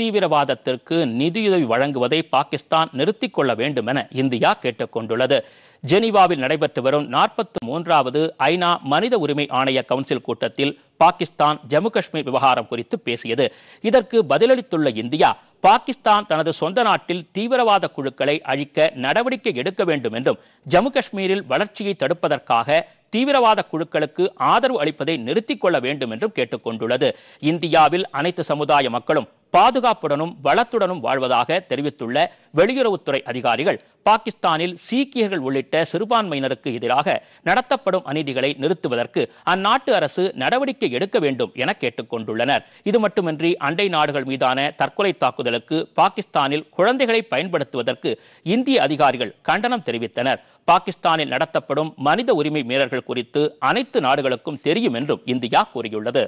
தீவிரவாதத்திற்கு நிதியுதவி வழங்குவதை பாகிஸ்தான் நிறுத்திக் கொள்ள வேண்டும் என இந்தியா கேட்டுக்கொண்டுள்ளது ஜெனீவாவில் நடைபெற்று வரும் நாற்பத்தி மூன்றாவது ஐநா மனித உரிமை ஆணைய கவுன்சில் கூட்டத்தில் பாகிஸ்தான் ஜம்மு காஷ்மீர் விவகாரம் குறித்து பேசியது இதற்கு பதிலளித்துள்ள இந்தியா பாகிஸ்தான் தனது சொந்த நாட்டில் தீவிரவாத குழுக்களை அழிக்க நடவடிக்கை எடுக்க வேண்டும் என்றும் ஜம்மு காஷ்மீரில் வளர்ச்சியை தடுப்பதற்காக தீவிரவாத குழுக்களுக்கு ஆதரவு அளிப்பதை நிறுத்திக் கொள்ள வேண்டும் என்றும் கேட்டுக்கொண்டுள்ளது இந்தியாவில் அனைத்து சமுதாய மக்களும் பாதுகாப்புடனும் வளத்துடனும் வாழ்வதாக தெரிவித்துள்ள வெளியுறவுத்துறை அதிகாரிகள் பாகிஸ்தானில் சீக்கியர்கள் உள்ளிட்ட சிறுபான்மையினருக்கு எதிராக நடத்தப்படும் அநீதிகளை நிறுத்துவதற்கு அந்நாட்டு அரசு நடவடிக்கை எடுக்க வேண்டும் என கேட்டுக்கொண்டுள்ளனர் இது மட்டுமின்றி அண்டை நாடுகள் மீதான தற்கொலை தாக்குதலுக்கு பாகிஸ்தானில் குழந்தைகளை பயன்படுத்துவதற்கு இந்திய அதிகாரிகள் கண்டனம் தெரிவித்தனர் பாகிஸ்தானில் நடத்தப்படும் மனித உரிமை மீறல்கள் குறித்து அனைத்து நாடுகளுக்கும் தெரியும் என்றும் இந்தியா கூறியுள்ளது